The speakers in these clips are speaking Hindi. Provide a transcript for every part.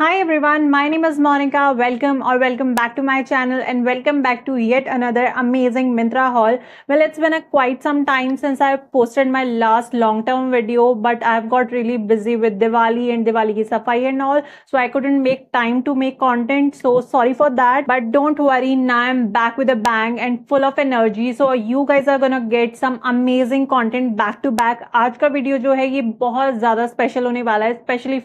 Hi everyone, my name is Monica. Welcome or welcome back to my channel and welcome back to yet another amazing Mintra haul. Well, it's been a quite some time since i posted my last long-term video but I've got really busy with Diwali and Diwali ki safai and all. So I couldn't make time to make content. So sorry for that. But don't worry, now I'm back with a bang and full of energy. So you guys are gonna get some amazing content back to back. आज video, वीडियो जो है special, बहुत ज़्यादा स्पेशल होने वाला है specially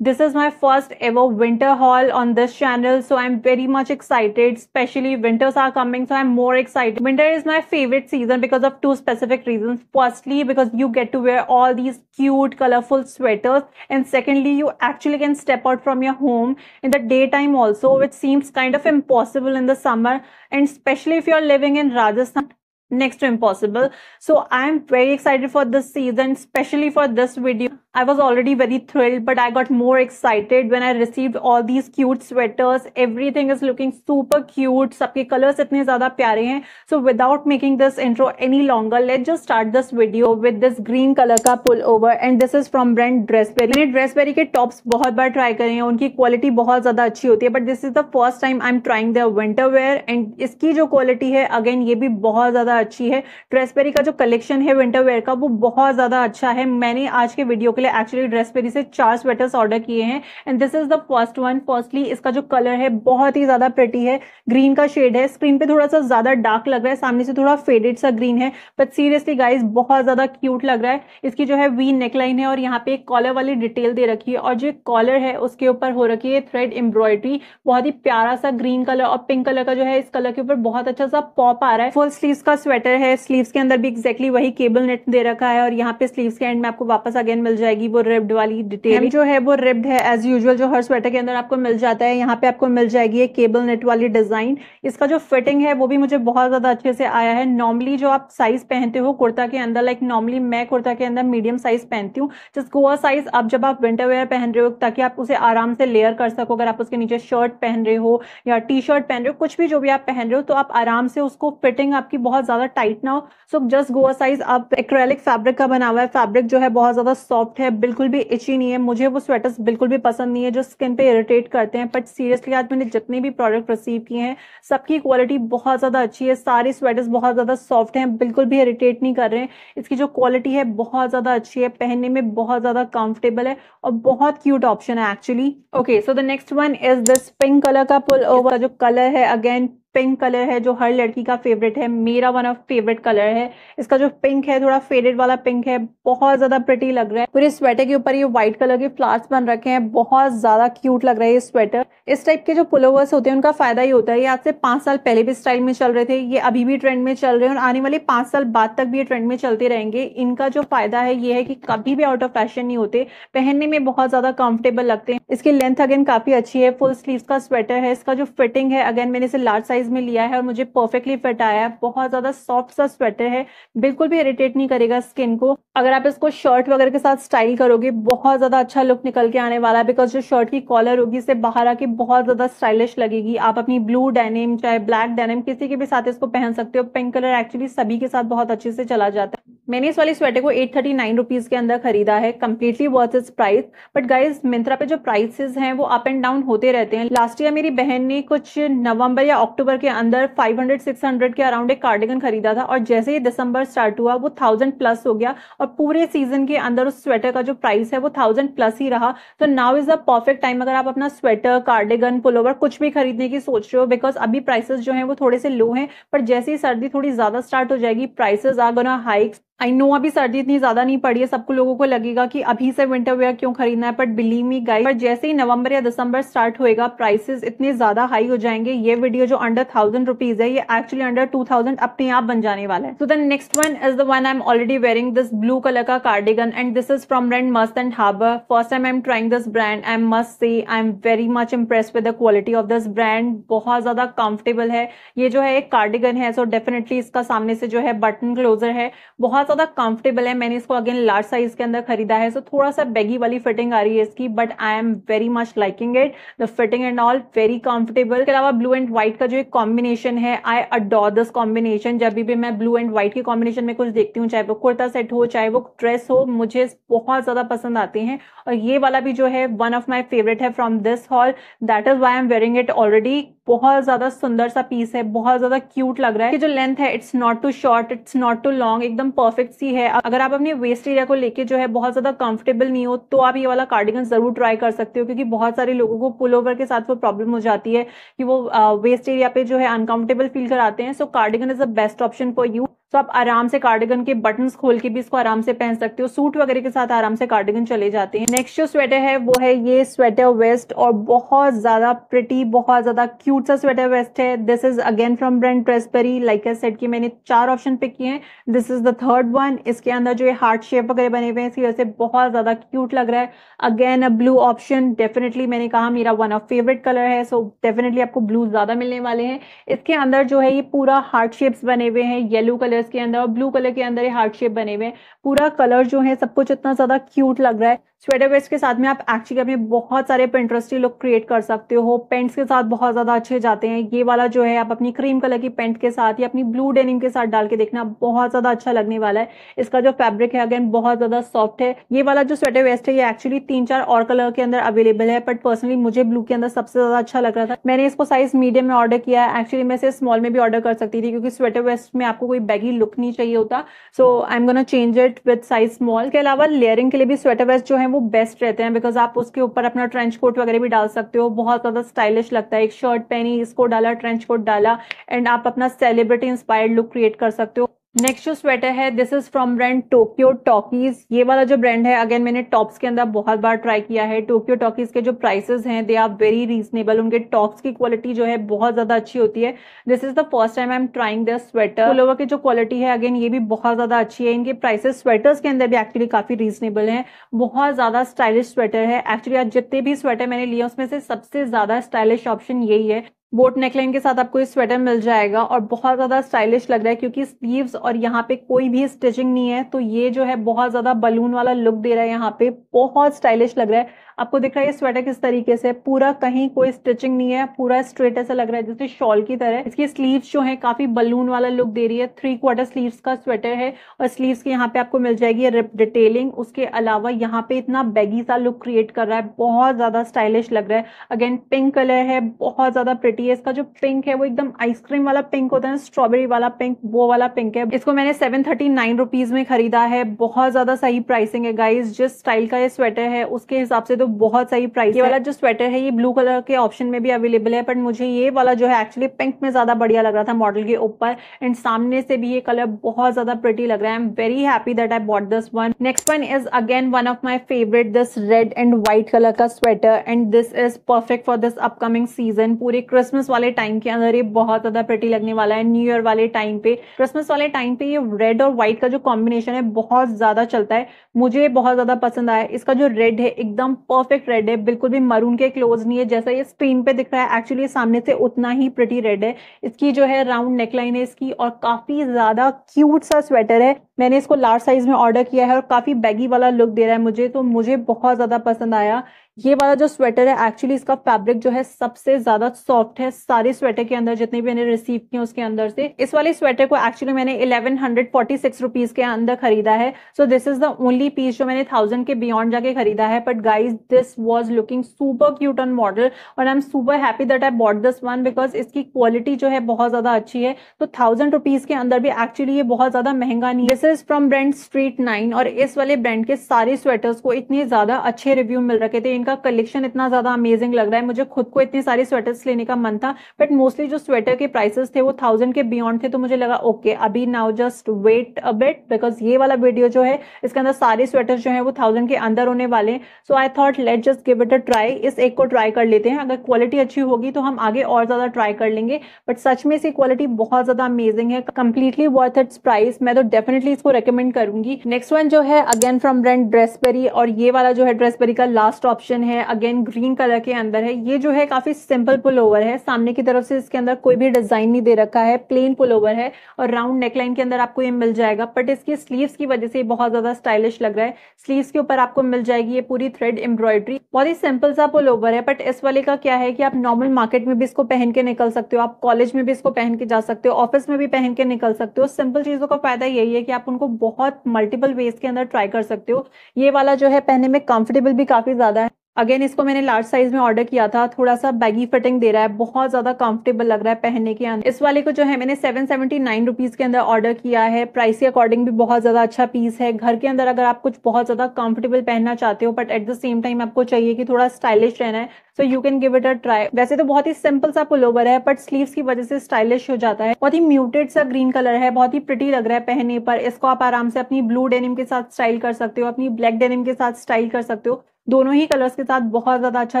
this is my first ever winter haul on this channel. So I'm very much excited, especially winters are coming. So I'm more excited. Winter is my favorite season because of two specific reasons. Firstly, because you get to wear all these cute, colorful sweaters. And secondly, you actually can step out from your home in the daytime also, which seems kind of impossible in the summer. And especially if you're living in Rajasthan, next to impossible. So I'm very excited for this season, especially for this video. I was already very thrilled, but I got more excited when I received all these cute sweaters. Everything is looking super cute. सबके colors इतने ज़्यादा प्यारे हैं. So without making this intro any longer, let's just start this video with this green color का pullover and this is from brand Dressberry. मैंने Dressberry के tops बहुत बार try करे हैं. उनकी quality बहुत ज़्यादा अच्छी होती है. But this is the first time I'm trying their winter wear and इसकी जो quality है, again ये भी बहुत ज़्यादा अच्छी है. Dressberry का जो collection है winter wear का वो बहुत ज़्यादा अच्छा है. मैंने आज के वीडियो के लिए एक्चुअली ड्रेस पेरी से चार स्वेटर्स ऑर्डर किए हैं and this is the first one firstly इसका जो कलर है बहुत ही ज्यादा प्रटी है ग्रीन का शेड है स्क्रीन पे थोड़ा सा ज्यादा डार्क लग रहा है सामने से थोड़ा फेडेड सा ग्रीन है बट सीरियसली गाइज बहुत ज्यादा क्यूट लग रहा है इसकी जो है वी नेकलाइन है और यहाँ पे एक कॉलर वाली डिटेल दे रखी है और जो कॉलर है उसके ऊपर हो रखी है थ्रेड एम्ब्रॉयडरी बहुत ही प्यारा सा ग्रीन कलर और पिंक कलर का जो है इस कलर के ऊपर बहुत अच्छा सा पॉप आ रहा है फुल स्लीव का स्वेटर है स्लीव के अंदर भी एक्जैक्टली वही केबल नेट दे रखा है और यहाँ पे स्लीव के एंड में आपको वापस अगेन मिल जाएगी जाएगी वो रिब्ड वाली डिटेल जो है वो रिब्ड है एज यूजल जो हर स्वेटर के अंदर आपको मिल जाता है यहाँ पे आपको मिल जाएगी ये केबल नेट वाली डिजाइन इसका जो फिटिंग है वो भी मुझे बहुत ज्यादा अच्छे से आया है नॉर्मली जो आप साइज पहनते हो कुर्ता के अंदर लाइक नॉर्मली मैं कुर्ता के अंदर मीडियम साइज पहनती हूँ जिस गोवा साइज आप जब आप विंटर वेयर पहन रहे हो ताकि आप उसे आराम से लेयर कर सको अगर आप उसके नीचे शर्ट पहन रहे हो या टी शर्ट पहन रहे हो कुछ भी जो भी आप पहन रहे हो तो आप आराम से उसको फिटिंग आपकी बहुत ज्यादा टाइट ना हो सो जस्ट गोवा साइज आप एक फैब्रिक का बना हुआ है फैब्रिक जो है बहुत ज्यादा सॉफ्ट है है बिल्कुल भी इची नहीं है मुझे वो स्वेटर्स बिल्कुल भी पसंद नहीं है जो स्किन पे इरिटेट करते हैं बट सीरियसली आज मैंने जितने भी प्रोडक्ट रिसीव किए हैं सबकी क्वालिटी बहुत ज़्यादा अच्छी है सारे स्वेटर्स बहुत ज़्यादा सॉफ्ट हैं बिल्कुल भी इरिटेट नहीं कर रहे हैं इसकी जो क्वालिटी है बहुत ज़्यादा अच्छी है पहनने में बहुत ज़्यादा कंफर्टेबल है और बहुत क्यूट ऑप्शन है actually okay so the next one is this pink colour का पुल ओवर जो कलर है अगेन पिंक कलर है जो हर लड़की का फेवरेट है मेरा वन ऑफ फेवरेट कलर है इसका जो पिंक है थोड़ा फेडेड वाला पिंक है बहुत ज्यादा प्रिटी लग रहा है पूरे स्वेटर के ऊपर ये व्हाइट कलर के फ्लावर्स बन रखे हैं बहुत ज्यादा क्यूट लग रहा है ये स्वेटर इस टाइप के जो पुलोवर्स होते हैं उनका फायदा ही होता है ये आज से पांच साल पहले भी स्टाइल में चल रहे थे ये अभी भी ट्रेंड में चल रहे हैं और आने वाले पांच साल बाद तक भी ये ट्रेंड में चलते रहेंगे इनका जो फायदा है ये है कि कभी भी आउट ऑफ फैशन नहीं होते पहनने में बहुत ज्यादा कंफर्टेबल लगते हैं इसकी लेंथ अगेन काफी अच्छी है फुल स्लीव का स्वेटर है इसका जो फिटिंग है अगेन मैंने इसे लार्ज साइज साइज में लिया है और मुझे परफेक्टली फिट आया है बहुत ज्यादा सॉफ्ट सा स्वेटर है बिल्कुल भी इरिटेट नहीं करेगा स्किन को अगर आप इसको शर्ट वगैरह के साथ स्टाइल करोगे बहुत ज्यादा अच्छा लुक निकल के आने वाला है बिकॉज जो शर्ट की कॉलर होगी इससे बाहर आके बहुत ज्यादा स्टाइलिश लगेगी आप अपनी ब्लू डेनिम चाहे ब्लैक डेनिम किसी के भी साथ इसको पहन सकते हो पिंक कलर एक्चुअली सभी के साथ बहुत अच्छे से चला जाता है मैंने इस वाले स्वेटर को एट थर्टी नाइन रुपीज़ के अंदर खरीदा है completely worth is price but guys Myntra पे जो प्राइसेस हैं वो अप एंड डाउन होते रहते हैं लास्ट ईयर मेरी बहन ने कुछ नवंबर या अक्टूबर के अंदर 500 600 के अराउंड एक कार्डिगन खरीदा था और जैसे ही दिसंबर स्टार्ट हुआ वो थाउजेंड प्लस हो गया और पूरे सीजन के अंदर उस स्वेटर का जो प्राइस है वो थाउजेंड प्लस ही रहा तो now is the perfect time अगर आप अपना स्वेटर कार्डिगन पुलोवर कुछ भी खरीदने की सोच रहे हो बिकॉज अभी प्राइसेस जो है वो थोड़े से लो हैं पर जैसे ही सर्दी थोड़ी ज्यादा स्टार्ट हो जाएगी prices are gonna hikes I know अभी सर्दी इतनी ज्यादा नहीं पड़ी है सबको लोगों को लगेगा कि अभी से विंटर वेयर क्यों खरीदना है बट बिलीव मी गाइस पर जैसे ही नवंबर या दिसंबर स्टार्ट होएगा प्राइसेस इतने ज्यादा हाई हो जाएंगे ये वीडियो जो अंडर थाउजेंड रुपीज है ये एक्चुअली अंडर टू थाउजेंड अपने आप बन जाने वाला है तो the next one is the one I am already wearing this blue colour का cardigan and this is from brand Mast and Harbour first time I am trying this brand I am must say I am very much impress with the quality of this brand बहुत ज्यादा कंफर्टेबल है ये जो है एक कार्डिगन है सो so डेफिनेटली इसका सामने से जो है बटन क्लोजर है बहुत बहुत ज़्यादा कंफर्टेबल है मैंने इसको अगेन लार्ज साइज के अंदर खरीदा है सो so, थोड़ा सा बैगी वाली फिटिंग आ रही है इसकी but I am very much liking it the fitting and all very comfortable के अलावा ब्लू एंड व्हाइट का जो एक कॉम्बिनेशन है आई अडोर दिस कॉम्बिनेशन जब भी मैं ब्लू एंड व्हाइट के कॉम्बिनेशन में कुछ देखती हूँ चाहे वो कुर्ता सेट हो चाहे वो ड्रेस हो मुझे बहुत ज़्यादा पसंद आते हैं और ये वाला भी जो है वन ऑफ माई फेवरेट है from this haul that is why am wearing it already बहुत ज्यादा सुंदर सा पीस है बहुत ज्यादा क्यूट लग रहा है कि जो लेंथ है it's not too short it's not too long एकदम परफेक्ट परफेक्ट सी है अगर आप अपने वेस्ट एरिया को लेके जो है बहुत ज़्यादा कंफर्टेबल नहीं हो तो आप ये वाला कार्डिगन ज़रूर ट्राई कर सकते हो क्योंकि बहुत सारे लोगों को पुल ओवर के साथ वो प्रॉब्लम हो जाती है कि वो वेस्ट एरिया पे जो है अनकम्फर्टेबल फील कराते हैं so cardigan is a best option for you तो आप आराम से कार्डिगन के बटन खोल के भी इसको आराम से पहन सकते हो सूट वगैरह के साथ आराम से कार्डिगन चले जाते हैं नेक्स्ट जो स्वेटर है वो है ये स्वेटर वेस्ट और बहुत ज्यादा प्रिटी बहुत ज्यादा क्यूट सा स्वेटर वेस्ट है this is again from brand Dressberry like as said की मैंने चार ऑप्शन पिक किए हैं this is the third one इसके अंदर जो हार्ट शेप वगैरह बने हुए हैं इसकी वजह से बहुत ज्यादा क्यूट लग रहा है again a blue option definitely मैंने कहा मेरा वन ऑफ फेवरेट कलर है सो डेफिनेटली आपको ब्लू ज्यादा मिलने वाले हैं इसके अंदर जो है ये पूरा हार्ट शेप्स बने हुए हैं येलो कलर कलर्स के अंदर और ब्लू कलर के अंदर ये हार्ट शेप बने हुए हैं पूरा कलर जो है सब कुछ इतना ज्यादा क्यूट लग रहा है स्वेटर वेस्ट के साथ में आप एक्चुअली अपने बहुत सारे इंटरेस्टिंग लुक क्रिएट कर सकते हो पेंट्स के साथ बहुत ज़्यादा अच्छे जाते हैं ये वाला जो है आप अपनी क्रीम कलर की पेंट के साथ या अपनी ब्लू डेनिम के साथ डाल के देखना बहुत ज़्यादा अच्छा लगने वाला है इसका जो फैब्रिक है अगेन बहुत ज़्यादा सॉफ्ट है ये वाला जो स्वेटर वेस्ट है ये एक्चुअली तीन चार और कलर के अंदर अवेलेबल है बट पर्सनली मुझे ब्लू के अंदर सबसे ज़्यादा अच्छा लग रहा था मैंने इसको साइज मीडियम में ऑर्डर किया है एक्चुअली मैं इसे स्मॉल में भी ऑर्डर कर सकती थी क्योंकि स्वेटर वेस्ट में आपको कोई बैगी लुक नहीं चाहिए होता so I am gonna change it with size small के अलावा लेयरिंग के लिए भी स्वेटर वेस्ट जो है वो बेस्ट रहते हैं बिकॉज आप उसके ऊपर अपना ट्रेंच कोट वगैरह भी डाल सकते हो बहुत ज़्यादा स्टाइलिश लगता है एक शर्ट पहनी इसको डाला ट्रेंच कोट डाला एंड आप अपना सेलिब्रिटी इंस्पायर्ड लुक क्रिएट कर सकते हो नेक्स्ट जो स्वेटर है this is from brand Tokyo Talkies ये वाला जो ब्रांड है अगेन मैंने टॉप्स के अंदर बहुत बार ट्राई किया है टोक्यो टॉकीज के जो प्राइसेस हैं दे आर वेरी रीजनेबल उनके टॉप्स की क्वालिटी जो है बहुत ज्यादा अच्छी होती है this is the first time I am trying this sweater लोगों की जो क्वालिटी है अगेन ये भी बहुत ज्यादा अच्छी है इनके प्राइसेस स्वेटर्स के अंदर भी एक्चुअली काफी रीजनेबल है बहुत ज्यादा स्टाइलिश स्वेटर है एक्चुअली आज जितने भी स्वेटर मैंने लिए उसमें से सबसे ज्यादा स्टाइलिश ऑप्शन यही है बोट नेकलाइन के साथ आपको ये स्वेटर मिल जाएगा और बहुत ज़्यादा स्टाइलिश लग रहा है क्योंकि स्लीव्स और यहाँ पे कोई भी स्टिचिंग नहीं है तो ये जो है बहुत ज़्यादा बलून वाला लुक दे रहा है यहाँ पे बहुत स्टाइलिश लग रहा है आपको दिख रहा है ये स्वेटर किस तरीके से पूरा कहीं कोई स्टिचिंग नहीं है पूरा स्ट्रेट ऐसा लग रहा है जैसे शॉल की तरह इसकी स्लीव्स जो है काफी बलून वाला लुक दे रही है थ्री क्वार्टर स्लीव्स का स्वेटर है और स्लीव्स की यहाँ पे आपको मिल जाएगी डिटेलिंग उसके अलावा यहाँ पे इतना बैगी सा लुक क्रिएट कर रहा है बहुत ज्यादा स्टाइलिश लग रहा है अगेन पिंक कलर है बहुत ज्यादा प्रिटी है इसका जो पिंक है वो एकदम आइसक्रीम वाला पिंक होता है स्ट्रॉबेरी वाला पिंक वो वाला पिंक है इसको मैंने सेवन थर्टी नाइन रुपीज में खरीदा है बहुत ज्यादा सही प्राइसिंग है गाइज जिस स्टाइल का ये स्वेटर है उसके हिसाब से तो तो बहुत सही प्राइस ये वाला जो स्वेटर है ये ब्लू कलर के ऑप्शन में भी अवेलेबल है बट मुझे ये वाला जो है एक्चुअली पिंक में ज़्यादा बढ़िया लग रहा था मॉडल के ऊपर एंड सामने से भी ये कलर बहुत ज़्यादा प्रिटी लग रहा है I am very happy that I bought this one next one is again one of my favourite this red and white colour का sweater and this is perfect for this upcoming season पूरे क्रिसमस वाले टाइम के अंदर ये बहुत ज़्यादा प्रिटी लगने वाला है न्यू ईयर वाले टाइम पे क्रिसमस वाले टाइम पे ये रेड और व्हाइट का जो कॉम्बिनेशन है बहुत ज़्यादा चलता है मुझे बहुत ज़्यादा पसंद आया इसका जो रेड है एकदम परफेक्ट रेड है बिल्कुल भी मरून के क्लोज नहीं है जैसा ये स्क्रीन पे दिख रहा है एक्चुअली सामने से उतना ही प्रिटी रेड है इसकी जो है राउंड नेकलाइन है इसकी और काफी ज्यादा क्यूट सा स्वेटर है मैंने इसको लार्ज साइज में ऑर्डर किया है और काफी बैगी वाला लुक दे रहा है मुझे तो मुझे बहुत ज्यादा पसंद आया ये वाला जो स्वेटर है एक्चुअली इसका फैब्रिक जो है सबसे ज्यादा सॉफ्ट है सारे स्वेटर के अंदर जितने भी मैंने रिसीव किए उसके अंदर से इस वाले स्वेटर को एक्चुअली मैंने eleven hundred forty six rupees के अंदर खरीदा है so this is the only piece जो मैंने थाउजेंड के बियॉन्ड जाके खरीदा है but guys this was looking super cute on model और I am super happy that I bought this one because इसकी क्वालिटी जो है बहुत ज्यादा अच्छी है तो थाउजेंड रुपीज के अंदर भी एक्चुअली ये बहुत ज्यादा महंगा नहीं this is from brand Street Nine और इस वाले ब्रांड के सारे स्वेटर्स को इतने ज्यादा अच्छे रिव्यू मिल रखे थे इनका कलेक्शन इतना ज्यादा अमेजिंग लग रहा है मुझे खुद को इतनी सारी स्वेटर्स लेने का मन था बट मोस्टली जो स्वेटर के प्राइसेस थे वो थाउजेंड के बियॉन्ड थे तो मुझे लगा ओके okay, अभी now just wait a bit because ये वाला वीडियो जो है इसके अंदर सारे स्वेटर्स जो है वो थाउजेंड के अंदर होने वाले हैं so I thought let just give it a try इस एक को ट्राई कर लेते हैं अगर क्वालिटी अच्छी होगी तो हम आगे और ज्यादा ट्राई कर लेंगे बट सच में इसकी क्वालिटी बहुत ज्यादा अमेजिंग है कंप्लीटली वर्थ इट्स प्राइस मैं तो डेफिनेटली इसको रिकमेंड करूंगी नेक्स्ट वन जो है अगेन फ्रॉम ब्रांड ड्रेसबेरी और ये वाला जो है ड्रेसबेरी का लास्ट ऑप्शन ऑप्शन है अगेन ग्रीन कलर के अंदर है ये जो है काफी सिंपल पुल ओवर है सामने की तरफ से इसके अंदर कोई भी डिजाइन नहीं दे रखा है प्लेन पुल ओवर है और राउंड नेकलाइन के अंदर आपको ये मिल जाएगा बट इसकी स्लीव्स की वजह से बहुत ज्यादा स्टाइलिश लग रहा है स्लीव्स के ऊपर आपको मिल जाएगी ये पूरी थ्रेड एम्ब्रॉयडरी बहुत ही सिंपल सा पुल ओवर है बट इस वाले का क्या है कि आप नॉर्मल मार्केट में भी इसको पहन के निकल सकते हो आप कॉलेज में भी इसको पहन के जा सकते हो ऑफिस में भी पहन के निकल सकते हो सिंपल चीजों का फायदा यही है कि आप उनको बहुत मल्टीपल वेज के अंदर ट्राई कर सकते हो ये वाला जो है पहनने में कंफर्टेबल भी काफी ज्यादा है अगेन इसको मैंने लार्ज साइज में ऑर्डर किया था थोड़ा सा बैगी फिटिंग दे रहा है बहुत ज्यादा कंफर्टेबल लग रहा है पहनने के अंदर इस वाले को जो है मैंने सेवन सेवेंटी नाइन रुपीज के अंदर ऑर्डर किया है प्राइस के अकॉर्डिंग भी बहुत ज्यादा अच्छा पीस है घर के अंदर अगर आप कुछ बहुत ज्यादा कंफर्टेबल पहनना चाहते हो but at the same time आपको चाहिए कि थोड़ा स्टाइलिश रहना है so you can give it a try वैसे तो बहुत ही सिंपल सा पुलोवर है बट स्लीव की वजह से स्टाइलिश हो जाता है बहुत ही म्यूटेड सा ग्रीन कलर है बहुत ही प्रिटी लग रहा है पहनने पर इसको आप आराम से अपनी ब्लू डेनिम के साथ स्टाइल कर सकते हो अपनी ब्लैक डेनिम के साथ स्टाइल कर सकते हो दोनों ही कलर्स के साथ बहुत ज्यादा अच्छा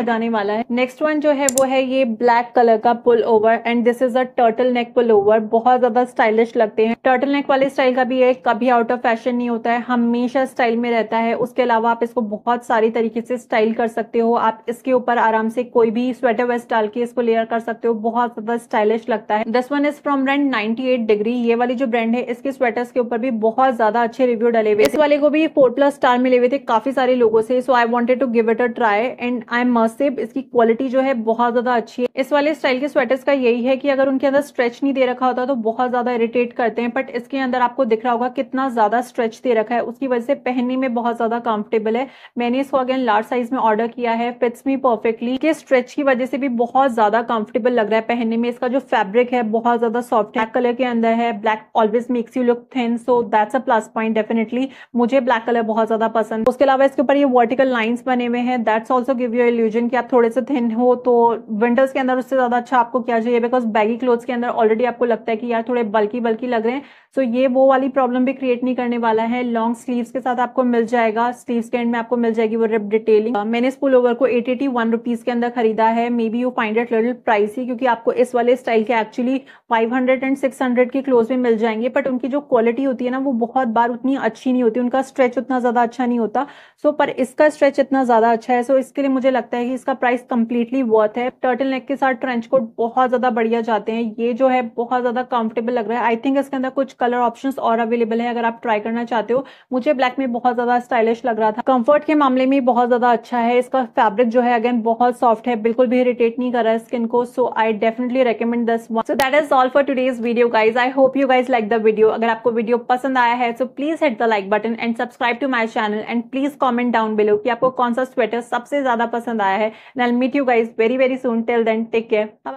जाने वाला है नेक्स्ट वन जो है वो है ये ब्लैक कलर का pullover and this is a turtle neck pullover बहुत ज्यादा स्टाइलिश लगते हैं टर्टल नेक वाले स्टाइल का भी ये कभी आउट ऑफ फैशन नहीं होता है हमेशा स्टाइल में रहता है उसके अलावा आप इसको बहुत सारी तरीके से स्टाइल कर सकते हो आप इसके ऊपर आराम से कोई भी स्वेटर वेस्ट डाल के इसको लेयर कर सकते हो बहुत ज्यादा स्टाइलिश लगता है this one is from brand ninety degree ये वाली जो ब्रांड है इसके स्वेटर्स के ऊपर भी बहुत ज्यादा अच्छे रिव्यू डले हुए इस वाले को भी फोर प्लस स्टार मिले हुए थे काफी सारे लोगों से so I wanted decided to give it a try and I मसिब इसकी क्वालिटी जो है बहुत ज़्यादा अच्छी है इस वाले स्टाइल के स्वेटर्स का यही है कि अगर उनके अंदर स्ट्रेच नहीं दे रखा होता तो बहुत ज़्यादा इरिटेट करते हैं बट इसके अंदर आपको दिख रहा होगा कितना ज़्यादा स्ट्रेच दे रखा है उसकी वजह से पहनने में बहुत ज़्यादा कंफर्टेबल है मैंने इसको अगेन लार्ज साइज में ऑर्डर किया है फिट्स मी परफेक्टली के स्ट्रेच की वजह से भी बहुत ज़्यादा कंफर्टेबल लग रहा है पहनने में इसका जो फैब्रिक है बहुत ज़्यादा सॉफ्ट ब्लैक कलर के अंदर है black always makes you look thin so that's a plus point definitely मुझे ब्लैक कलर बहुत ज़्यादा पसंद उसके अलावा इसके ऊपर ये वर्टिकल लाइन बने हुए हैं that's also give you illusion कि आप थोड़े से थिन हो तो विंटर्स के अंदर उससे ज़्यादा अच्छा आपको क्या चाहिए बिकॉज बैगी क्लोथ्स के अंदर ऑलरेडी आपको लगता है कि यार थोड़े बल्कि बल्कि लग रहे हैं सो so ये वो वाली प्रॉब्लम भी क्रिएट नहीं करने वाला है लॉन्ग स्लीव्स के साथ आपको मिल जाएगा स्लीव्स के एंड में आपको मिल जाएगी वो रिप डिटेलिंग uh, मैंने इस पुल ओवर को एट एटी वन रुपीज के अंदर खरीदा है maybe you find it little price ही क्योंकि आपको इस वाले स्टाइल के actually five hundred and six hundred के क्लोज में मिल जाएंगे बट उनकी जो क्वालिटी होती है ना वो बहुत बार उतनी अच्छी नहीं होती उनका स्ट्रेच उतना ज्यादा अच्छा नहीं होता सो so, पर इसका स्ट्रेच इतना इतना ज्यादा अच्छा है सो so, इसके लिए मुझे लगता है कि इसका प्राइस कंप्लीटली वर्थ है टर्टल नेक के साथ ट्रेंच कोट बहुत ज्यादा बढ़िया जाते हैं ये जो है बहुत ज्यादा कंफर्टेबल लग रहा है आई थिंक इसके अंदर कुछ कलर ऑप्शन और अवेलेबल है अगर आप ट्राई करना चाहते हो मुझे ब्लैक में बहुत ज्यादा स्टाइलिश लग रहा था कंफर्ट के मामले में बहुत ज्यादा अच्छा है इसका फैब्रिक जो है अगेन बहुत सॉफ्ट है बिल्कुल भी इरिटेट नहीं कर रहा है स्किन को so I definitely recommend this one so that is all for today's video guys I hope you guys like the video अगर आपको वीडियो पसंद आया है so please hit the like button and subscribe to my channel and please comment down below कि आपको कौन सा स्वेटर सबसे ज़्यादा पसंद आया है and I meet you guys very very soon till then take care